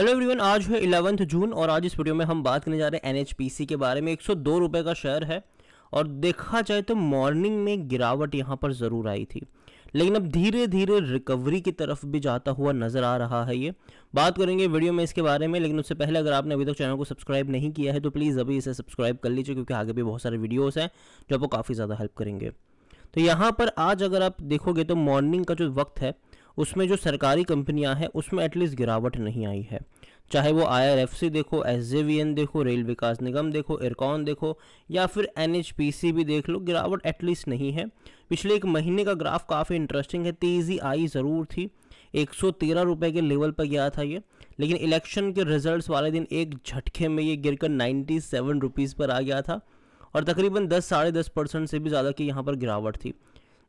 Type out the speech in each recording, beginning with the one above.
hello everyone आज है eleventh जून और आज इस वीडियो में हम बात करने जा रहे हैं एन के बारे में एक सौ का शेयर है और देखा जाए तो मॉर्निंग में गिरावट यहाँ पर ज़रूर आई थी लेकिन अब धीरे धीरे रिकवरी की तरफ भी जाता हुआ नज़र आ रहा है ये बात करेंगे वीडियो में इसके बारे में लेकिन उससे पहले अगर आपने अभी तक चैनल को सब्सक्राइब नहीं किया है तो प्लीज़ अभी इसे सब्सक्राइब कर लीजिए क्योंकि आगे भी बहुत सारे वीडियोज़ हैं जो आपको काफ़ी ज़्यादा हेल्प करेंगे तो यहाँ पर आज अगर आप देखोगे तो मॉर्निंग का जो वक्त है उसमें जो सरकारी कंपनियां हैं उसमें एटलीस्ट गिरावट नहीं आई है चाहे वो आईआरएफसी देखो एसजेवीएन देखो रेल विकास निगम देखो इरकॉन देखो या फिर एनएचपीसी भी देख लो गिरावट एटलीस्ट नहीं है पिछले एक महीने का ग्राफ काफ़ी इंटरेस्टिंग है तेज़ी आई ज़रूर थी एक सौ के लेवल पर गया था ये लेकिन इलेक्शन के रिजल्ट्स वाले दिन एक झटके में ये गिरकर नाइन्टी सेवन रुपीज़ पर आ गया था और तकरीबन दस साढ़े दस परसेंट से भी ज़्यादा की यहाँ पर गिरावट थी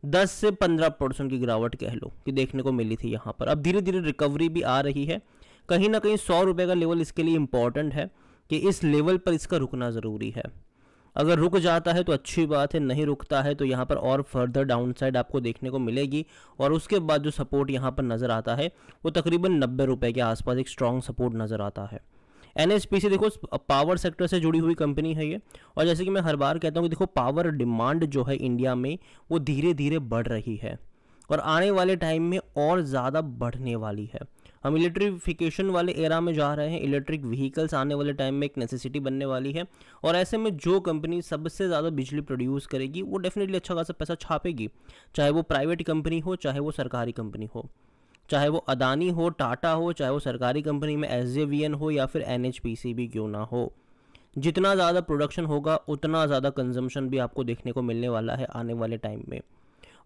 दस से पंद्रह परसेंट की गिरावट कह लो कि देखने को मिली थी यहाँ पर अब धीरे धीरे रिकवरी भी आ रही है कहीं ना कहीं सौ रुपये का लेवल इसके लिए इम्पॉर्टेंट है कि इस लेवल पर इसका रुकना ज़रूरी है अगर रुक जाता है तो अच्छी बात है नहीं रुकता है तो यहाँ पर और फर्दर डाउन साइड आपको देखने को मिलेगी और उसके बाद जो सपोर्ट यहाँ पर नज़र आता है वो तकरीबन नब्बे रुपये के आसपास एक स्ट्रॉन्ग सपोर्ट नज़र आता है एन देखो पावर सेक्टर से जुड़ी हुई कंपनी है ये और जैसे कि मैं हर बार कहता हूँ कि देखो पावर डिमांड जो है इंडिया में वो धीरे धीरे बढ़ रही है और आने वाले टाइम में और ज़्यादा बढ़ने वाली है हम इलेक्ट्रिफिकेशन वाले एरा में जा रहे हैं इलेक्ट्रिक व्हीकल्स आने वाले टाइम में एक नेसेसिटी बनने वाली है और ऐसे में जो कंपनी सबसे ज़्यादा बिजली प्रोड्यूस करेगी वो डेफिनेटली अच्छा खासा पैसा छापेगी चाहे वो प्राइवेट कंपनी हो चाहे वो सरकारी कंपनी हो चाहे वो अदानी हो टाटा हो चाहे वो सरकारी कंपनी में एस हो या फिर एन भी क्यों ना हो जितना ज़्यादा प्रोडक्शन होगा उतना ज़्यादा कंजम्पशन भी आपको देखने को मिलने वाला है आने वाले टाइम में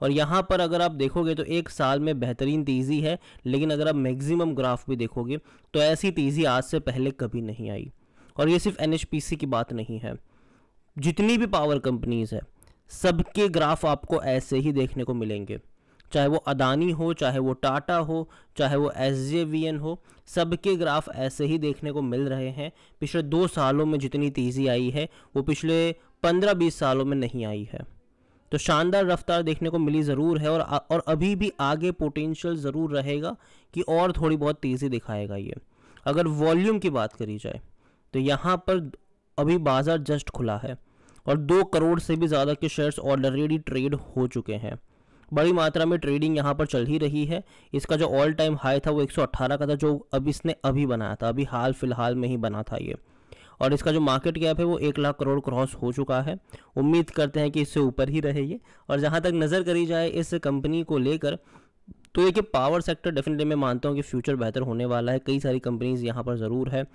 और यहाँ पर अगर आप देखोगे तो एक साल में बेहतरीन तेज़ी है लेकिन अगर आप मैक्सिमम ग्राफ भी देखोगे तो ऐसी तेज़ी आज से पहले कभी नहीं आई और ये सिर्फ एन की बात नहीं है जितनी भी पावर कंपनीज़ है सबके ग्राफ आपको ऐसे ही देखने को मिलेंगे चाहे वो अदानी हो चाहे वो टाटा हो चाहे वो एस हो सबके ग्राफ ऐसे ही देखने को मिल रहे हैं पिछले दो सालों में जितनी तेज़ी आई है वो पिछले पंद्रह बीस सालों में नहीं आई है तो शानदार रफ्तार देखने को मिली ज़रूर है और और अभी भी आगे पोटेंशियल ज़रूर रहेगा कि और थोड़ी बहुत तेज़ी दिखाएगा ये अगर वॉल्यूम की बात करी जाए तो यहाँ पर अभी बाज़ार जस्ट खुला है और दो करोड़ से भी ज़्यादा के शेयर्स ऑलरेडी ट्रेड हो चुके हैं बड़ी मात्रा में ट्रेडिंग यहाँ पर चल ही रही है इसका जो ऑल टाइम हाई था वो 118 का था जो अब इसने अभी बनाया था अभी हाल फिलहाल में ही बना था ये और इसका जो मार्केट कैप है वो एक लाख करोड़ क्रॉस हो चुका है उम्मीद करते हैं कि इससे ऊपर ही रहे ये और जहाँ तक नज़र करी जाए इस कंपनी को लेकर तो एक पावर सेक्टर डेफिनेटली मैं मानता हूँ कि फ्यूचर बेहतर होने वाला है कई सारी कंपनीज़ यहाँ पर ज़रूर है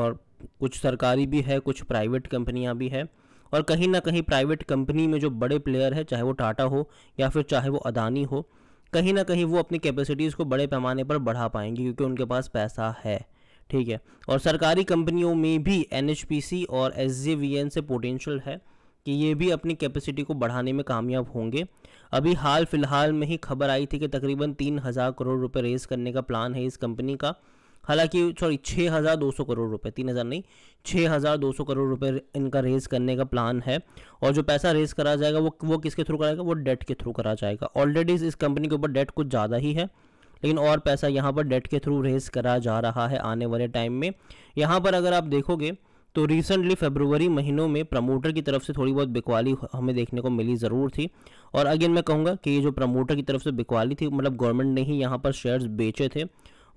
और कुछ सरकारी भी है कुछ प्राइवेट कंपनियाँ भी है और कहीं ना कहीं प्राइवेट कंपनी में जो बड़े प्लेयर है चाहे वो टाटा हो या फिर चाहे वो अदानी हो कहीं ना कहीं वो अपनी कैपेसिटीज़ को बड़े पैमाने पर बढ़ा पाएंगे क्योंकि उनके पास पैसा है ठीक है और सरकारी कंपनियों में भी एन और एस से पोटेंशियल है कि ये भी अपनी कैपेसिटी को बढ़ाने में कामयाब होंगे अभी हाल फिलहाल में ही खबर आई थी कि तकरीबन तीन हज़ार करोड़ रुपए रेस करने का प्लान है इस कंपनी का हालांकि सॉरी छः हज़ार दो सौ करोड़ रुपए तीन हज़ार नहीं छः हज़ार दो सौ करोड़ रुपए इनका रेज़ करने का प्लान है और जो पैसा रेज़ करा जाएगा वो वो किसके थ्रू कराएगा वो डेट के थ्रू करा जाएगा ऑलरेडी इस कंपनी के ऊपर डेट कुछ ज़्यादा ही है लेकिन और पैसा यहाँ पर डेट के थ्रू रेज़ करा जा रहा है आने वाले टाइम में यहाँ पर अगर आप देखोगे तो रिसेंटली फेब्रुवरी महीनों में प्रमोटर की तरफ से थोड़ी बहुत बिकवाली हमें देखने को मिली ज़रूर थी और अगेन मैं कहूँगा कि ये जो प्रमोटर की तरफ से बिकवाली थी मतलब गवर्नमेंट ने ही यहाँ पर शेयर्स बेचे थे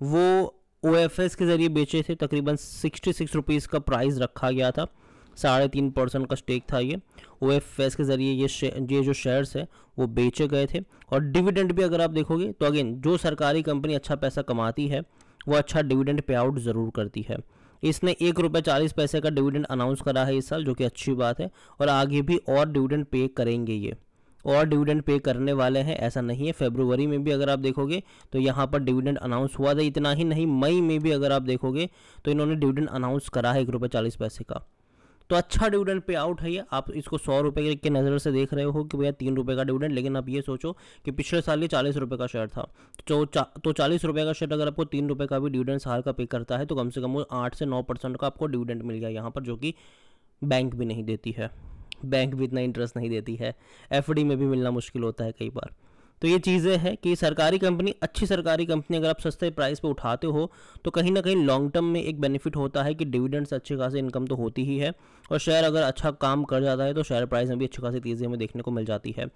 वो ओ के ज़रिए बेचे थे तकरीबन सिक्सटी सिक्स रुपीज़ का प्राइस रखा गया था साढ़े तीन परसेंट का स्टेक था ये ओ के ज़रिए ये ये जो शेयर्स है वो बेचे गए थे और डिविडेंड भी अगर आप देखोगे तो अगेन जो सरकारी कंपनी अच्छा पैसा कमाती है वो अच्छा डिविडेंड पे आउट ज़रूर करती है इसने एक रुपये चालीस पैसे का डिविडेंड अनाउंस करा है इस साल जो कि अच्छी बात है और आगे भी और डिविडेंड पे करेंगे ये और डिविडेंड पे करने वाले हैं ऐसा नहीं है फेब्रुवरी में भी अगर आप देखोगे तो यहाँ पर डिविडेंड अनाउंस हुआ था इतना ही नहीं मई में भी अगर आप देखोगे तो इन्होंने डिविडेंड अनाउंस करा है एक रुपये चालीस पैसे का तो अच्छा डिविडेंड पे आउट है ये आप इसको सौ रुपये के नज़र से देख रहे हो कि भैया तीन रुपये का डिविडेंड लेकिन आप ये सोचो कि पिछले साल ये चालीस रुपये का शेयर था तो चा, तो चालीस रुपये का शेयर अगर आपको तीन रुपये का भी डिविडेंड साल का पे करता है तो कम से कम वो आठ से नौ परसेंट का आपको डिविडेंड मिल गया यहाँ पर जो कि बैंक भी नहीं देती है बैंक भी इतना इंटरेस्ट नहीं देती है एफ में भी मिलना मुश्किल होता है कई बार तो ये चीज़ें हैं कि सरकारी कंपनी अच्छी सरकारी कंपनी अगर आप सस्ते प्राइस पे उठाते हो तो कहीं ना कहीं लॉन्ग टर्म में एक बेनिफिट होता है कि डिविडेंड्स अच्छे खासे इनकम तो होती ही है और शेयर अगर अच्छा काम कर जाता है तो शेयर प्राइस में भी अच्छी खासी तेज़ी हमें देखने को मिल जाती है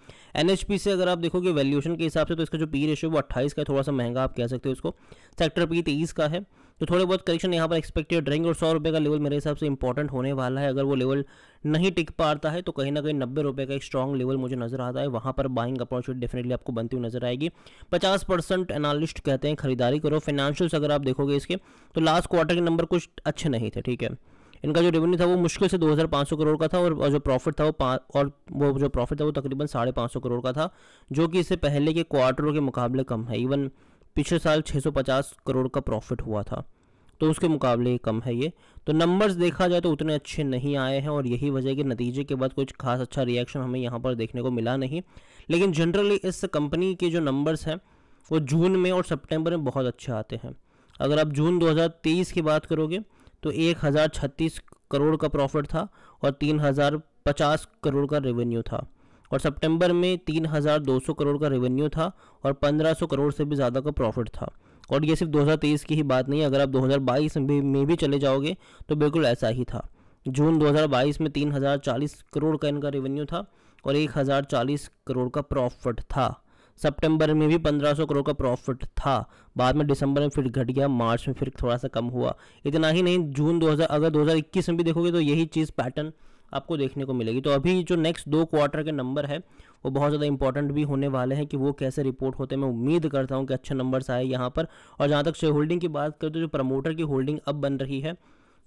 एन से अगर आप देखोगे वैल्यूशन के हिसाब से तो इसका जो पी रेशियो वो अट्ठाईस का है थोड़ा सा महंगा आप कह सकते हो उसको सेक्टर पी तेईस का है तो थोड़े बहुत करेक्शन यहाँ पर एक्सपेक्टेड रहेंगे और सौ रुपये का लेवल मेरे हिसाब से इंपॉर्टेंट होने वाला है अगर वो लेवल नहीं टिक पाता है तो कहीं ना कहीं नब्बे रुपये का एक स्ट्रॉन्ग लेवल मुझे नजर आता है वहाँ पर बाइंग अपॉर्चुनिटी डेफिनेटली आपको बनती हुई नजर आएगी पचास परसेंट एनालिस्ट कहते हैं खरीदारी करो फाइनेंशियल्स अगर आप देखोगे इसके तो लास्ट क्वार्टर के नंबर कुछ अच्छे नहीं थे ठीक है इनका जो रेवेन्यू था वो मुश्किल से 2500 करोड़ का था और जो प्रॉफिट था वो और वो जो प्रॉफिट था वो तकरीबन साढ़े पाँच करोड़ का था जो कि इससे पहले के क्वार्टरों के मुकाबले कम है इवन पिछले साल 650 करोड़ का प्रॉफिट हुआ था तो उसके मुकाबले कम है ये तो नंबर्स देखा जाए तो उतने अच्छे नहीं आए हैं और यही वजह कि नतीजे के बाद कुछ खास अच्छा रिएक्शन हमें यहाँ पर देखने को मिला नहीं लेकिन जनरली इस कंपनी के जो नंबर्स हैं वो जून में और सितंबर में बहुत अच्छे आते हैं अगर आप जून 2023 की बात करोगे तो एक करोड़ का प्रॉफिट था और तीन करोड़ का रेवेन्यू था और सितंबर में 3,200 करोड़ का रेवेन्यू था और 1500 करोड़ से भी ज़्यादा का प्रॉफिट था और ये सिर्फ 2023 की ही बात नहीं अगर आप 2022 में भी चले जाओगे तो बिल्कुल ऐसा ही था जून 2022 में 3,040 करोड़ का इनका रेवेन्यू था और 1,040 करोड़ का प्रॉफिट था सितंबर में भी 1500 करोड़ का प्रॉफिट था बाद में दिसंबर में फिर घट गया मार्च में फिर थोड़ा सा कम हुआ इतना ही नहीं जून 2000 अगर 2021 में भी देखोगे तो यही चीज़ पैटर्न आपको देखने को मिलेगी तो अभी जो नेक्स्ट दो क्वार्टर के नंबर है वो बहुत ज़्यादा इंपॉर्टेंट भी होने वाले हैं कि वो कैसे रिपोर्ट होते हैं मैं उम्मीद करता हूँ कि अच्छे नंबर्स आए यहाँ पर और जहाँ तक शेयर होल्डिंग की बात करें तो जो प्रमोटर की होल्डिंग अब बन रही है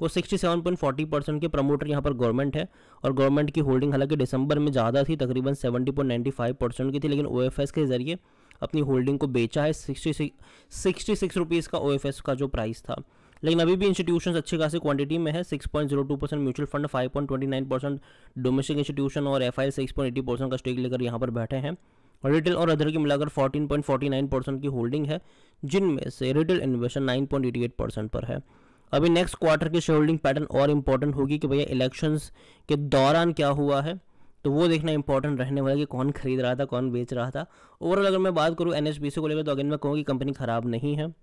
वो 67.40 परसेंट के प्रमोटर यहाँ पर गवर्नमेंट है और गवर्नमेंट की होल्डिंग हालांकि दिसंबर में ज़्यादा थी तकरीबन 70.95 परसेंट की थी लेकिन ओ के ज़रिए अपनी होल्डिंग को बेचा है sixty six sixty six rupees का ओ का जो प्राइस था लेकिन अभी भी इंस्टीट्यूशन अच्छी खासी क्वांटिटी में है 6.02 percent mutual fund 5.29 percent domestic institution और एफ आई परसेंट का स्टेक लेकर यहाँ पर बैठे हैं रिटेल और अदर की मिलाकर 14.49 परसेंट की होल्डिंग है जिनमें से रिटेल इन्वेस्टर नाइन परसेंट पर है अभी नेक्स्ट क्वार्टर की शेयर होल्डिंग पैटर्न और इम्पोर्टेंट होगी कि भैया इलेक्शन के दौरान क्या हुआ है तो वो देखना इंपॉर्टेंट रहने वाला कि कौन खरीद रहा था कौन बेच रहा था ओवरऑल अगर मैं बात करूँ एन को लेकर तो अगेन मैं कहूँ कि कंपनी ख़राब नहीं है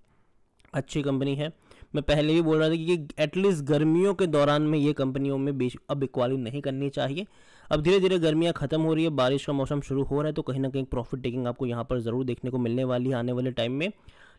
अच्छी कंपनी है मैं पहले भी बोल रहा था कि एटलीस्ट गर्मियों के दौरान में ये कंपनियों में बेच अब बिकवाली नहीं करनी चाहिए अब धीरे धीरे गर्मियाँ ख़त्म हो रही है बारिश का मौसम शुरू हो रहा है तो कहीं ना कहीं प्रॉफिट टेकिंग आपको यहाँ पर ज़रूर देखने को मिलने वाली है आने वाले टाइम में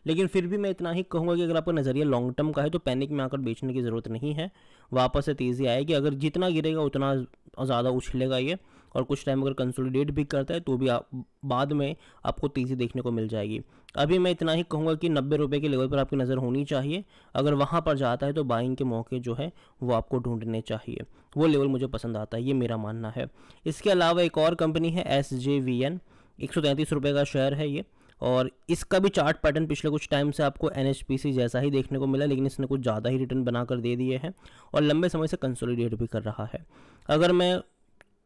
लेकिन फिर भी मैं इतना ही कहूँगा कि अगर आपका नज़रिया लॉन्ग टर्म का है तो पैनिक में आकर बेचने की ज़रूरत नहीं है वापस से तेज़ी आएगी अगर जितना गिरेगा उतना ज़्यादा उछलेगा ये और कुछ टाइम अगर कंसोलिडेट भी करता है तो भी आप बाद में आपको तेज़ी देखने को मिल जाएगी अभी मैं इतना ही कहूँगा कि नब्बे रुपये के लेवल पर आपकी नज़र होनी चाहिए अगर वहाँ पर जाता है तो बाइंग के मौके जो है वो आपको ढूंढने चाहिए वो लेवल मुझे पसंद आता है ये मेरा मानना है इसके अलावा एक और कंपनी है एस जे वी एन एक सौ तैंतीस रुपये का शेयर है ये और इसका भी चार्ट पैटर्न पिछले कुछ टाइम से आपको एन जैसा ही देखने को मिला लेकिन इसने कुछ ज़्यादा ही रिटर्न बनाकर दे दिए हैं और लंबे समय से कंसोलिडेट भी कर रहा है अगर मैं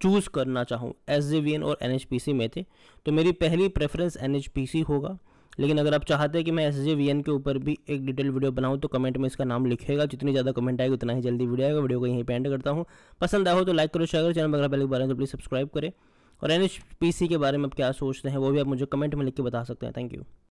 चूज़ करना चाहूँ एस और एन में थे तो मेरी पहली प्रेफरेंस एन होगा लेकिन अगर आप चाहते हैं कि मैं एस के ऊपर भी एक डिटेल वीडियो बनाऊँ तो कमेंट में इसका नाम लिखेगा जितनी ज़्यादा कमेंट आएगा उतना ही जल्दी वीडियो आएगा वीडियो को यहीं पे एंड करता हूँ पसंद आया हो तो लाइक करो शेयर करो चैनल पर पहले बारे में तो प्लीज़ सब्सक्राइब करें और एन के बारे में आप क्या सोचते हैं वो भी आप मुझे कमेंट में लिख के बता सकते हैं थैंक यू